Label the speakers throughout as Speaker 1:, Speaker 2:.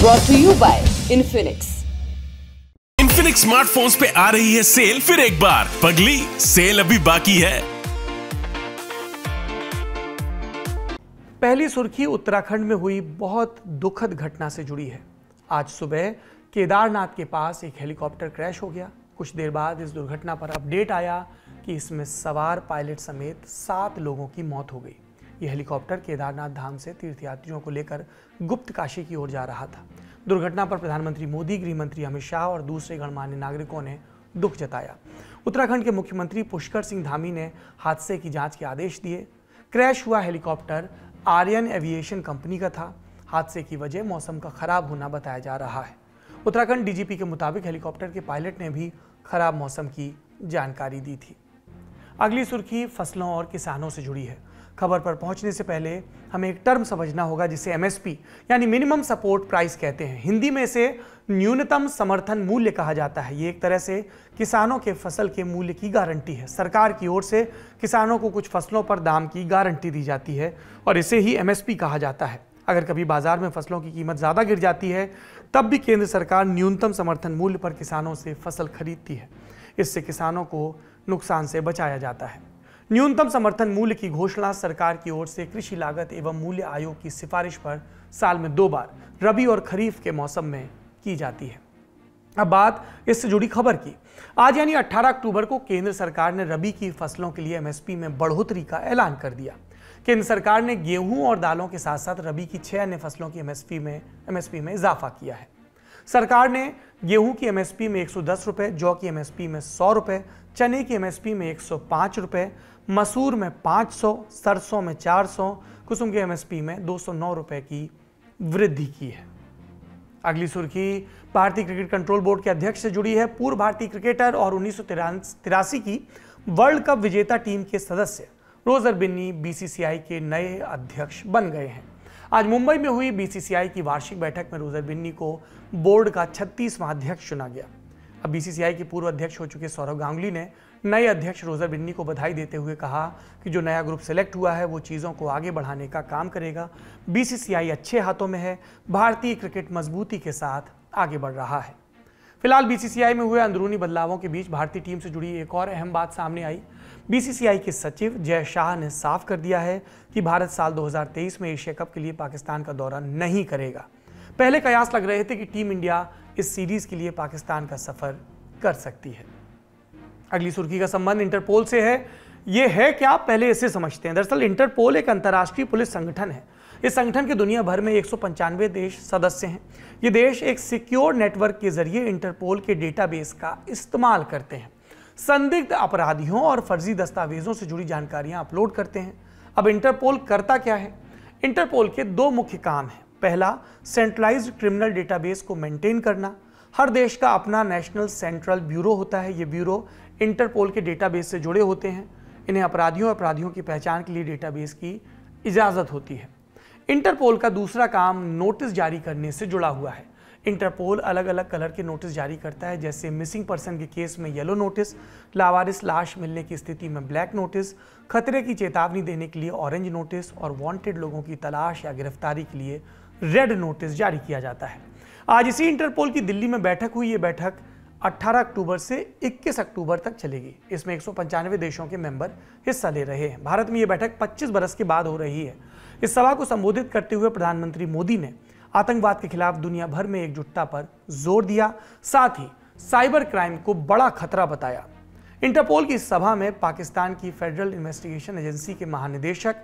Speaker 1: brought to you by Infinix Infinix smartphones पे आ रही है सेल फिर एक बार पगली सेल अभी बाकी है पहली सुर्खी उत्तराखंड में हुई बहुत दुखद घटना से जुड़ी है आज सुबह केदारनाथ के पास एक हेलीकॉप्टर क्रैश हो गया कुछ देर बाद इस दुर्घटना पर अपडेट आया कि इसमें सवार पायलट समेत सात लोगों की मौत हो गई ये हेलीकॉप्टर केदारनाथ धाम से तीर्थयात्रियों को लेकर गुप्त काशी की ओर जा रहा था दुर्घटना पर प्रधानमंत्री मोदी गृहमंत्री अमित शाह और दूसरे गणमान्य नागरिकों ने दुख जताया उत्तराखंड के मुख्यमंत्री पुष्कर सिंह धामी ने हादसे की जांच के आदेश दिए क्रैश हुआ हेलीकॉप्टर आर्यन एविएशन कंपनी का था हादसे की वजह मौसम का खराब होना बताया जा रहा है उत्तराखंड डीजीपी के मुताबिक हेलीकॉप्टर के पायलट ने भी खराब मौसम की जानकारी दी थी अगली सुर्खी फसलों और किसानों से जुड़ी है खबर पर पहुंचने से पहले हमें एक टर्म समझना होगा जिसे एमएसपी यानी मिनिमम सपोर्ट प्राइस कहते हैं हिंदी में इसे न्यूनतम समर्थन मूल्य कहा जाता है ये एक तरह से किसानों के फसल के मूल्य की गारंटी है सरकार की ओर से किसानों को कुछ फसलों पर दाम की गारंटी दी जाती है और इसे ही एम कहा जाता है अगर कभी बाजार में फसलों की कीमत ज़्यादा गिर जाती है तब भी केंद्र सरकार न्यूनतम समर्थन मूल्य पर किसानों से फसल खरीदती है इससे किसानों को नुकसान से बचाया जाता है न्यूनतम समर्थन मूल्य की घोषणा सरकार की ओर से कृषि लागत एवं मूल्य आयोग की सिफारिश पर साल में दो बार रबी और खरीफ के मौसम में की जाती है अब बात इससे जुड़ी खबर की आज यानी 18 अक्टूबर को केंद्र सरकार ने रबी की फसलों के लिए एमएसपी में बढ़ोतरी का ऐलान कर दिया केंद्र सरकार ने गेहूं और दालों के साथ साथ रबी की छह अन्य फसलों की एमएसपी में एमएसपी में इजाफा किया है सरकार ने गेहूं की एमएसपी में एक सौ जौ की एमएसपी में सौ रुपये चने की एमएसपी में एक सौ मसूर में 500, सरसों में 400, कुसुम के एमएसपी में 209 रुपए की वृद्धि की है अगली सुर्खी भारतीय क्रिकेट कंट्रोल बोर्ड के अध्यक्ष से जुड़ी है पूर्व भारतीय क्रिकेटर और उन्नीस की वर्ल्ड कप विजेता टीम के सदस्य रोजर बिन्नी बीसीसीआई के नए अध्यक्ष बन गए हैं आज मुंबई में हुई बीसीसीआई की वार्षिक बैठक में रोजर बिन्नी को बोर्ड का 36वां अध्यक्ष चुना गया अब बीसीसीआई के पूर्व अध्यक्ष हो चुके सौरव गांगुली ने नए अध्यक्ष रोज़ा बिन्नी को बधाई देते हुए कहा कि जो नया ग्रुप सेलेक्ट हुआ है वो चीज़ों को आगे बढ़ाने का काम करेगा बीसीसीआई अच्छे हाथों में है भारतीय क्रिकेट मजबूती के साथ आगे बढ़ रहा है फिलहाल बीसीसीआई में हुए अंदरूनी बदलावों के बीच भारतीय टीम से जुड़ी एक और अहम बात सामने आई बीसीसीआई के सचिव जय शाह ने साफ कर दिया है कि भारत साल 2023 में एशिया कप के लिए पाकिस्तान का दौरा नहीं करेगा पहले कयास लग रहे थे कि टीम इंडिया इस सीरीज के लिए पाकिस्तान का सफर कर सकती है अगली सुर्खी का संबंध इंटरपोल से है ये है क्या पहले इसे समझते हैं दरअसल इंटरपोल एक अंतर्राष्ट्रीय पुलिस संगठन है इस संगठन के दुनिया भर में एक देश सदस्य हैं ये देश एक सिक्योर नेटवर्क के जरिए इंटरपोल के डेटाबेस का इस्तेमाल करते हैं संदिग्ध अपराधियों और फर्जी दस्तावेजों से जुड़ी जानकारियां अपलोड करते हैं अब इंटरपोल करता क्या है इंटरपोल के दो मुख्य काम हैं पहला सेंट्रलाइज क्रिमिनल डेटाबेस को मेंटेन करना हर देश का अपना नेशनल सेंट्रल ब्यूरो होता है ये ब्यूरो इंटरपोल के डेटाबेस से जुड़े होते हैं इन्हें अपराधियों अपराधियों की पहचान के लिए डेटाबेस की इजाज़त होती है इंटरपोल का दूसरा काम नोटिस जारी करने से जुड़ा हुआ है इंटरपोल अलग अलग कलर के नोटिस जारी करता है जैसे मिसिंग पर्सन के केस में येलो नोटिस लावारिस लाश मिलने की स्थिति में ब्लैक नोटिस खतरे की चेतावनी देने के लिए ऑरेंज नोटिस और वांटेड लोगों की तलाश या गिरफ्तारी के लिए रेड नोटिस जारी किया जाता है आज इसी इंटरपोल की दिल्ली में बैठक हुई ये बैठक 18 अक्टूबर से 21 अक्टूबर तक चलेगी इसमें एक देशों के मेंबर हिस्सा ले रहे हैं भारत में ये बैठक 25 बरस के बाद हो रही है इस सभा को संबोधित करते हुए प्रधानमंत्री मोदी ने आतंकवाद के खिलाफ दुनिया भर में एकजुटता पर जोर दिया साथ ही साइबर क्राइम को बड़ा खतरा बताया इंटरपोल की सभा में पाकिस्तान की फेडरल इन्वेस्टिगेशन एजेंसी के महानिदेशक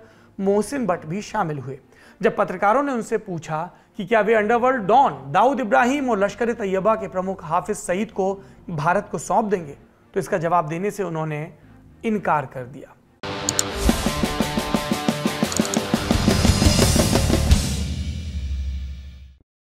Speaker 1: मोहसिन भट्ट भी शामिल हुए जब पत्रकारों ने उनसे पूछा कि क्या वे अंडरवर्ल्ड डॉन दाऊद इब्राहिम और लश्कर तैयबा के प्रमुख हाफिज सईद को भारत को सौंप देंगे तो इसका जवाब देने से उन्होंने इनकार कर दिया